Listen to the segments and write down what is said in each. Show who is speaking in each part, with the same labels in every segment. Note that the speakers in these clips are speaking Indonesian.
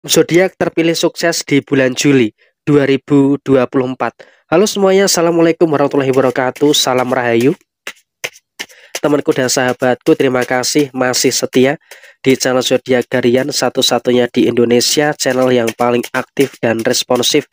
Speaker 1: Zodiak terpilih sukses di bulan Juli 2024. Halo semuanya, Assalamualaikum warahmatullahi wabarakatuh, salam rahayu. Temanku dan sahabatku, terima kasih masih setia di channel Zodiak Garian, satu-satunya di Indonesia, channel yang paling aktif dan responsif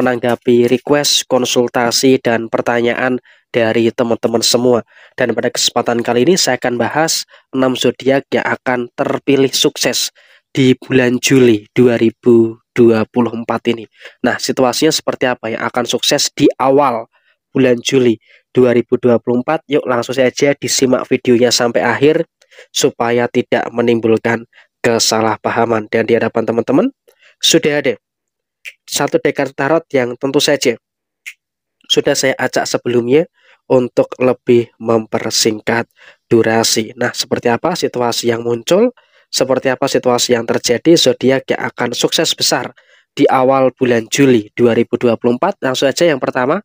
Speaker 1: menanggapi request, konsultasi, dan pertanyaan dari teman-teman semua. Dan pada kesempatan kali ini saya akan bahas 6 zodiak yang akan terpilih sukses di bulan Juli 2024 ini. Nah, situasinya seperti apa yang akan sukses di awal bulan Juli 2024? Yuk langsung saja disimak videonya sampai akhir supaya tidak menimbulkan kesalahpahaman dan di hadapan teman-teman sudah ada satu dekar tarot yang tentu saja sudah saya acak sebelumnya untuk lebih mempersingkat durasi. Nah, seperti apa situasi yang muncul? seperti apa situasi yang terjadi zodiak yang akan sukses besar di awal bulan Juli 2024. Nah, langsung aja yang pertama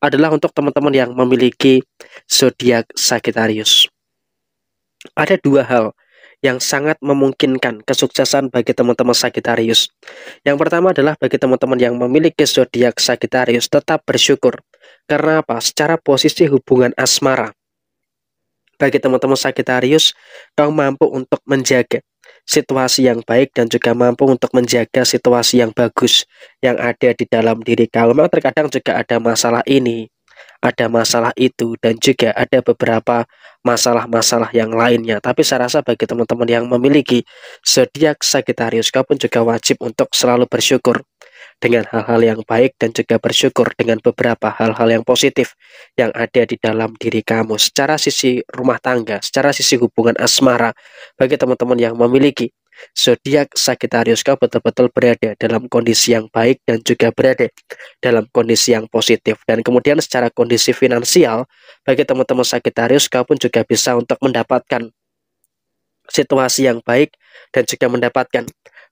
Speaker 1: adalah untuk teman-teman yang memiliki zodiak Sagittarius. Ada dua hal yang sangat memungkinkan kesuksesan bagi teman-teman Sagittarius. Yang pertama adalah bagi teman-teman yang memiliki zodiak Sagittarius tetap bersyukur. Karena apa? Secara posisi hubungan asmara bagi teman-teman Sagittarius, kau mampu untuk menjaga situasi yang baik dan juga mampu untuk menjaga situasi yang bagus yang ada di dalam diri kau. Memang terkadang juga ada masalah ini, ada masalah itu, dan juga ada beberapa masalah-masalah yang lainnya. Tapi saya rasa bagi teman-teman yang memiliki zodiak Sagittarius, kau pun juga wajib untuk selalu bersyukur dengan hal-hal yang baik dan juga bersyukur dengan beberapa hal-hal yang positif yang ada di dalam diri kamu secara sisi rumah tangga, secara sisi hubungan asmara bagi teman-teman yang memiliki zodiak Sagittarius kau betul-betul berada dalam kondisi yang baik dan juga berada dalam kondisi yang positif dan kemudian secara kondisi finansial bagi teman-teman Sagittarius kau pun juga bisa untuk mendapatkan situasi yang baik dan juga mendapatkan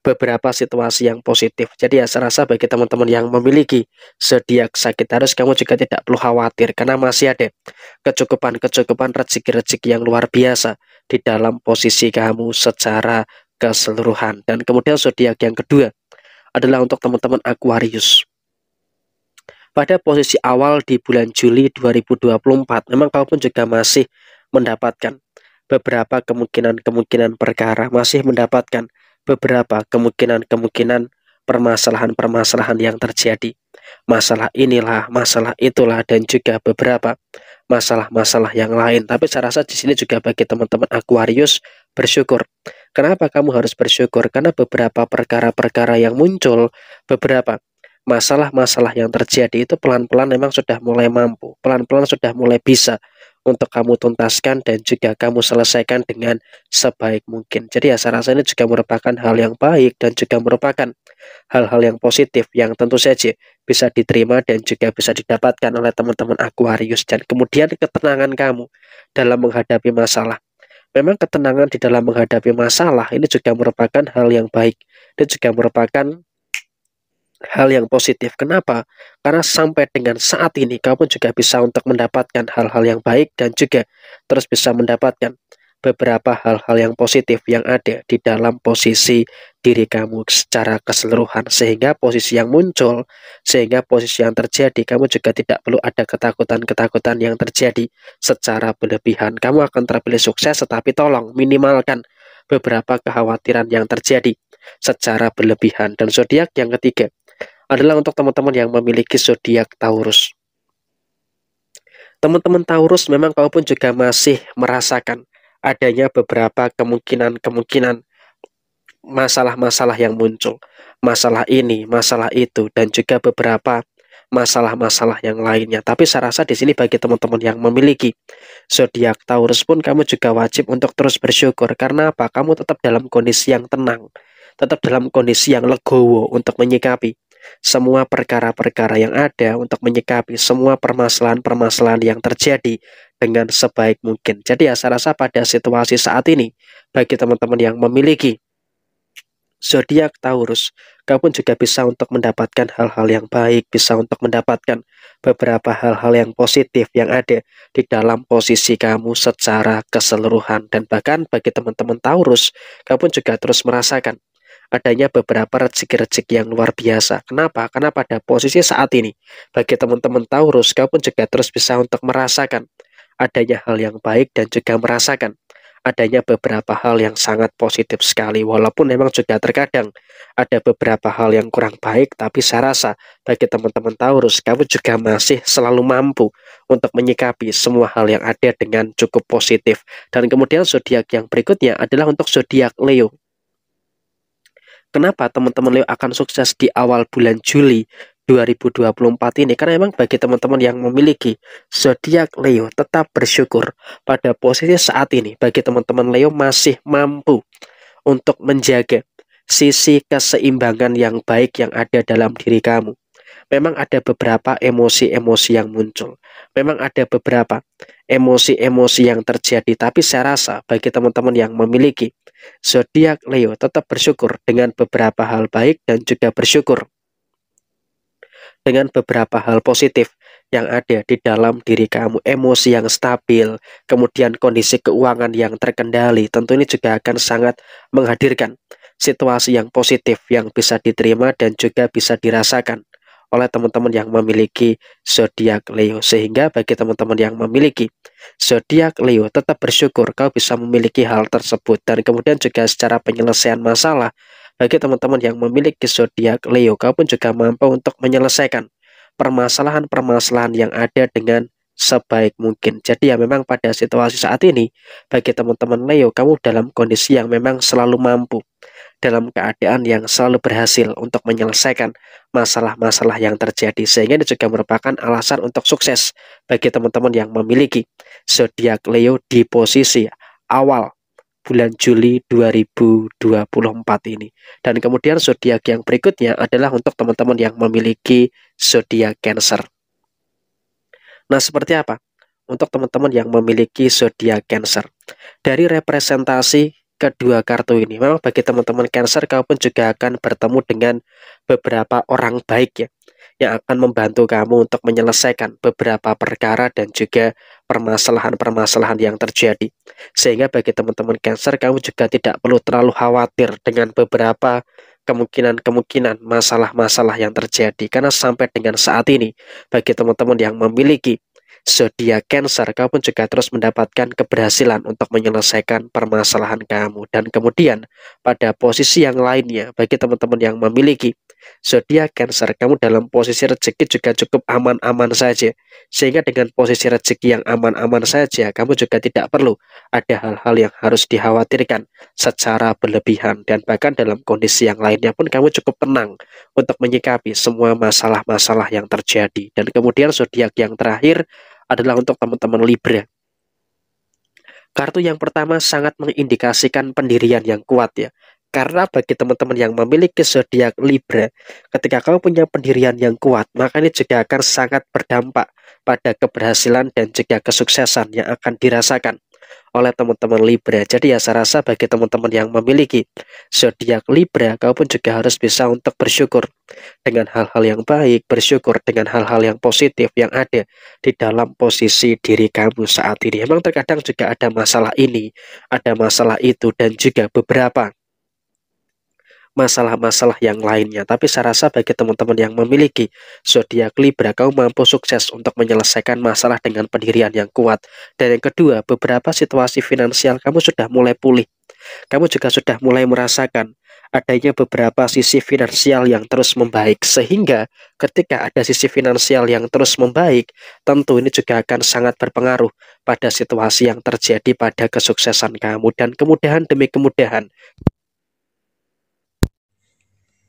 Speaker 1: beberapa situasi yang positif. Jadi ya saya rasa bagi teman-teman yang memiliki zodiak Sagittarius kamu juga tidak perlu khawatir karena masih ada kecukupan-kecukupan rezeki-rezeki yang luar biasa di dalam posisi kamu secara keseluruhan. Dan kemudian zodiak yang kedua adalah untuk teman-teman Aquarius pada posisi awal di bulan Juli 2024 memang kamu pun juga masih mendapatkan beberapa kemungkinan-kemungkinan perkara masih mendapatkan beberapa kemungkinan-kemungkinan permasalahan-permasalahan yang terjadi. Masalah inilah, masalah itulah, dan juga beberapa masalah-masalah yang lain. Tapi saya rasa di sini juga bagi teman-teman Aquarius bersyukur. Kenapa kamu harus bersyukur? Karena beberapa perkara-perkara yang muncul, beberapa masalah-masalah yang terjadi itu pelan-pelan memang sudah mulai mampu, pelan-pelan sudah mulai bisa untuk kamu tuntaskan dan juga kamu selesaikan dengan sebaik mungkin. Jadi ya saya rasa ini juga merupakan hal yang baik dan juga merupakan hal-hal yang positif yang tentu saja bisa diterima dan juga bisa didapatkan oleh teman-teman Aquarius dan kemudian ketenangan kamu dalam menghadapi masalah. Memang ketenangan di dalam menghadapi masalah ini juga merupakan hal yang baik dan juga merupakan hal yang positif. Kenapa? Karena sampai dengan saat ini kamu juga bisa untuk mendapatkan hal-hal yang baik dan juga terus bisa mendapatkan beberapa hal-hal yang positif yang ada di dalam posisi diri kamu secara keseluruhan sehingga posisi yang muncul sehingga posisi yang terjadi kamu juga tidak perlu ada ketakutan-ketakutan yang terjadi secara berlebihan kamu akan terpilih sukses tetapi tolong minimalkan beberapa kekhawatiran yang terjadi secara berlebihan dan zodiak yang ketiga adalah untuk teman-teman yang memiliki zodiak Taurus. Teman-teman Taurus memang kalaupun juga masih merasakan adanya beberapa kemungkinan-kemungkinan masalah-masalah yang muncul, masalah ini, masalah itu, dan juga beberapa masalah-masalah yang lainnya. Tapi saya rasa di sini bagi teman-teman yang memiliki zodiak Taurus pun kamu juga wajib untuk terus bersyukur karena apa? Kamu tetap dalam kondisi yang tenang, tetap dalam kondisi yang legowo untuk menyikapi semua perkara-perkara yang ada untuk menyikapi semua permasalahan-permasalahan yang terjadi dengan sebaik mungkin. Jadi ya saya rasa pada situasi saat ini bagi teman-teman yang memiliki zodiak Taurus, kau pun juga bisa untuk mendapatkan hal-hal yang baik, bisa untuk mendapatkan beberapa hal-hal yang positif yang ada di dalam posisi kamu secara keseluruhan dan bahkan bagi teman-teman Taurus, kau pun juga terus merasakan adanya beberapa rezeki-rezeki yang luar biasa. Kenapa? Karena pada posisi saat ini, bagi teman-teman Taurus, kau pun juga terus bisa untuk merasakan adanya hal yang baik dan juga merasakan adanya beberapa hal yang sangat positif sekali walaupun memang juga terkadang ada beberapa hal yang kurang baik tapi saya rasa bagi teman-teman Taurus kamu juga masih selalu mampu untuk menyikapi semua hal yang ada dengan cukup positif dan kemudian zodiak yang berikutnya adalah untuk zodiak Leo Kenapa teman-teman Leo akan sukses di awal bulan Juli 2024 ini? Karena memang bagi teman-teman yang memiliki zodiak Leo tetap bersyukur pada posisi saat ini. Bagi teman-teman Leo masih mampu untuk menjaga sisi keseimbangan yang baik yang ada dalam diri kamu memang ada beberapa emosi-emosi yang muncul. Memang ada beberapa emosi-emosi yang terjadi, tapi saya rasa bagi teman-teman yang memiliki zodiak Leo tetap bersyukur dengan beberapa hal baik dan juga bersyukur dengan beberapa hal positif yang ada di dalam diri kamu, emosi yang stabil, kemudian kondisi keuangan yang terkendali, tentu ini juga akan sangat menghadirkan situasi yang positif yang bisa diterima dan juga bisa dirasakan oleh teman-teman yang memiliki zodiak Leo. Sehingga bagi teman-teman yang memiliki zodiak Leo tetap bersyukur kau bisa memiliki hal tersebut dan kemudian juga secara penyelesaian masalah bagi teman-teman yang memiliki zodiak Leo kau pun juga mampu untuk menyelesaikan permasalahan-permasalahan yang ada dengan sebaik mungkin. Jadi ya memang pada situasi saat ini bagi teman-teman Leo kamu dalam kondisi yang memang selalu mampu dalam keadaan yang selalu berhasil untuk menyelesaikan masalah-masalah yang terjadi sehingga ini juga merupakan alasan untuk sukses bagi teman-teman yang memiliki zodiak Leo di posisi awal bulan Juli 2024 ini. Dan kemudian zodiak yang berikutnya adalah untuk teman-teman yang memiliki zodiak Cancer. Nah, seperti apa? Untuk teman-teman yang memiliki zodiak Cancer. Dari representasi kedua kartu ini. Memang bagi teman-teman Cancer kau pun juga akan bertemu dengan beberapa orang baik ya yang akan membantu kamu untuk menyelesaikan beberapa perkara dan juga permasalahan-permasalahan yang terjadi. Sehingga bagi teman-teman Cancer kamu juga tidak perlu terlalu khawatir dengan beberapa kemungkinan-kemungkinan masalah-masalah yang terjadi karena sampai dengan saat ini bagi teman-teman yang memiliki zodiak Cancer, kamu juga terus mendapatkan keberhasilan untuk menyelesaikan permasalahan kamu. Dan kemudian pada posisi yang lainnya, bagi teman-teman yang memiliki zodiak Cancer, kamu dalam posisi rezeki juga cukup aman-aman saja. Sehingga dengan posisi rezeki yang aman-aman saja, kamu juga tidak perlu ada hal-hal yang harus dikhawatirkan secara berlebihan. Dan bahkan dalam kondisi yang lainnya pun kamu cukup tenang untuk menyikapi semua masalah-masalah yang terjadi. Dan kemudian zodiak yang terakhir adalah untuk teman-teman Libra. Kartu yang pertama sangat mengindikasikan pendirian yang kuat ya. Karena bagi teman-teman yang memiliki zodiak Libra, ketika kamu punya pendirian yang kuat, maka ini juga akan sangat berdampak pada keberhasilan dan juga kesuksesan yang akan dirasakan oleh teman-teman Libra. Jadi ya saya rasa bagi teman-teman yang memiliki zodiak Libra, kau pun juga harus bisa untuk bersyukur dengan hal-hal yang baik, bersyukur dengan hal-hal yang positif yang ada di dalam posisi diri kamu saat ini. Memang terkadang juga ada masalah ini, ada masalah itu dan juga beberapa masalah-masalah yang lainnya. Tapi saya rasa bagi teman-teman yang memiliki zodiak Libra, kamu mampu sukses untuk menyelesaikan masalah dengan pendirian yang kuat. Dan yang kedua, beberapa situasi finansial kamu sudah mulai pulih. Kamu juga sudah mulai merasakan adanya beberapa sisi finansial yang terus membaik sehingga ketika ada sisi finansial yang terus membaik tentu ini juga akan sangat berpengaruh pada situasi yang terjadi pada kesuksesan kamu dan kemudahan demi kemudahan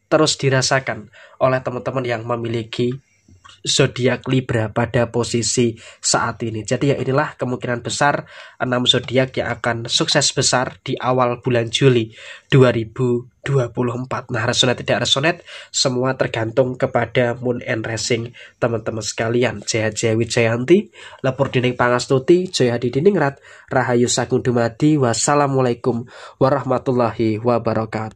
Speaker 1: terus dirasakan oleh teman-teman yang memiliki zodiak Libra pada posisi saat ini. Jadi ya inilah kemungkinan besar 6 zodiak yang akan sukses besar di awal bulan Juli 2024. Nah, resonet tidak resonet semua tergantung kepada Moon and Rising teman-teman sekalian. Jaya Jaya Wijayanti, Lepur Dining Pangastuti, Jaya Hadi Diningrat, Rahayu Sagung Dumadi, Wassalamualaikum warahmatullahi wabarakatuh.